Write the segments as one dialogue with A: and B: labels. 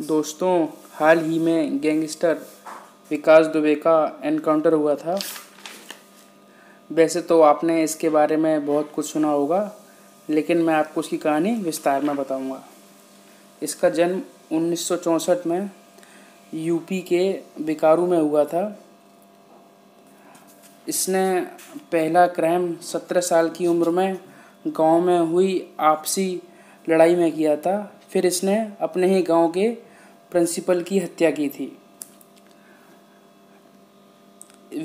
A: दोस्तों हाल ही में गैंगस्टर विकास दुबे का एनकाउंटर हुआ था वैसे तो आपने इसके बारे में बहुत कुछ सुना होगा लेकिन मैं आपको उसकी कहानी विस्तार में बताऊंगा। इसका जन्म उन्नीस में यूपी के बिकारू में हुआ था इसने पहला क्राइम सत्रह साल की उम्र में गांव में हुई आपसी लड़ाई में किया था फिर इसने अपने ही गांव के प्रिंसिपल की हत्या की थी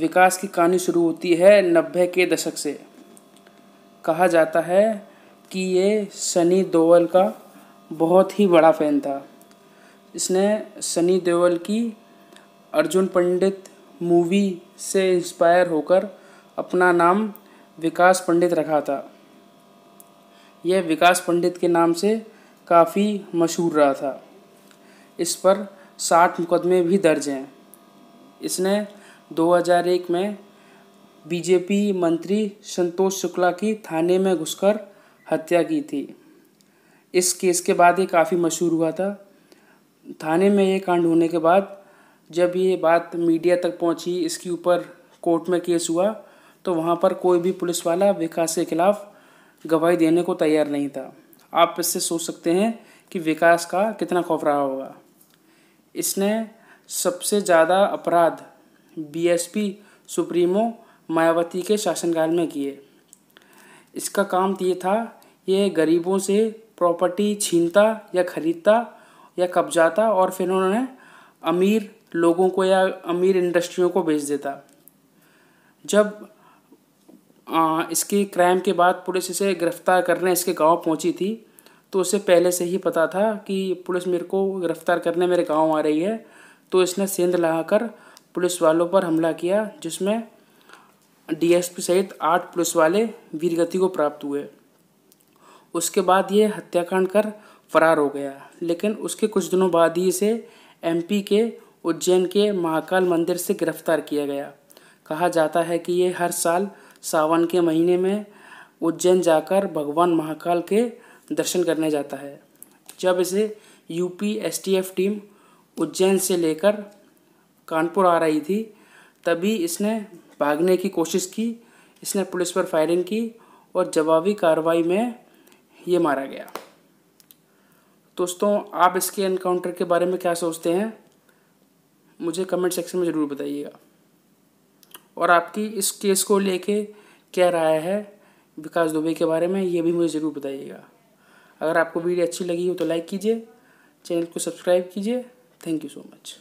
A: विकास की कहानी शुरू होती है नब्बे के दशक से कहा जाता है कि ये सनी देओल का बहुत ही बड़ा फ़ैन था इसने सनी देओल की अर्जुन पंडित मूवी से इंस्पायर होकर अपना नाम विकास पंडित रखा था यह विकास पंडित के नाम से काफ़ी मशहूर रहा था इस पर साठ मुकदमे भी दर्ज हैं इसने 2001 में बीजेपी मंत्री संतोष शुक्ला की थाने में घुसकर हत्या की थी इस केस के बाद ये काफ़ी मशहूर हुआ था थाने में ये कांड होने के बाद जब ये बात मीडिया तक पहुंची इसके ऊपर कोर्ट में केस हुआ तो वहाँ पर कोई भी पुलिस वाला विकास के खिलाफ गवाही देने को तैयार नहीं था आप इससे सोच सकते हैं कि विकास का कितना खौफ रहा होगा इसने सबसे ज़्यादा अपराध बीएसपी सुप्रीमो मायावती के शासनकाल में किए इसका काम तो ये था ये गरीबों से प्रॉपर्टी छीनता या खरीदता या कब्जाता और फिर उन्होंने अमीर लोगों को या अमीर इंडस्ट्रियों को बेच देता जब इसकी क्राइम के बाद पुलिस इसे गिरफ्तार करने इसके गांव पहुंची थी तो उसे पहले से ही पता था कि पुलिस मेरे को गिरफ्तार करने मेरे गांव आ रही है तो इसने सेंध लगाकर पुलिस वालों पर हमला किया जिसमें डीएसपी सहित आठ पुलिस वाले वीरगति को प्राप्त हुए उसके बाद ये हत्याकांड कर फरार हो गया लेकिन उसके कुछ दिनों बाद ही इसे एम के उज्जैन के महाकाल मंदिर से गिरफ्तार किया गया कहा जाता है कि ये हर साल सावन के महीने में उज्जैन जाकर भगवान महाकाल के दर्शन करने जाता है जब इसे यूपी एसटीएफ टीम उज्जैन से लेकर कानपुर आ रही थी तभी इसने भागने की कोशिश की इसने पुलिस पर फायरिंग की और जवाबी कार्रवाई में ये मारा गया दोस्तों आप इसके एनकाउंटर के बारे में क्या सोचते हैं मुझे कमेंट सेक्शन में ज़रूर बताइएगा और आपकी इस केस को लेके क्या राय है विकास दुबे के बारे में ये भी मुझे ज़रूर बताइएगा अगर आपको वीडियो अच्छी लगी हो तो लाइक कीजिए चैनल को सब्सक्राइब कीजिए थैंक यू सो मच